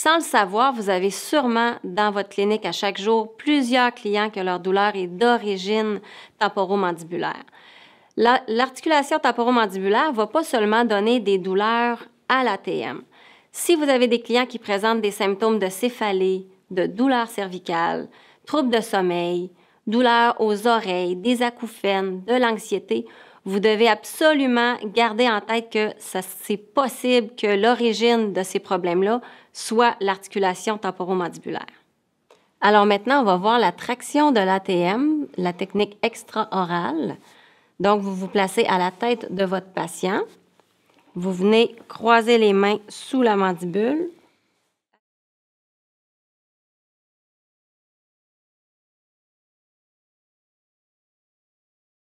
Sans le savoir, vous avez sûrement dans votre clinique à chaque jour plusieurs clients que leur douleur est d'origine temporomandibulaire. L'articulation temporomandibulaire ne va pas seulement donner des douleurs à l'ATM. Si vous avez des clients qui présentent des symptômes de céphalée, de douleurs cervicales, troubles de sommeil, douleurs aux oreilles, des acouphènes, de l'anxiété, vous devez absolument garder en tête que c'est possible que l'origine de ces problèmes-là soit l'articulation temporomandibulaire. Alors maintenant, on va voir la traction de l'ATM, la technique extra-orale. Donc, vous vous placez à la tête de votre patient. Vous venez croiser les mains sous la mandibule.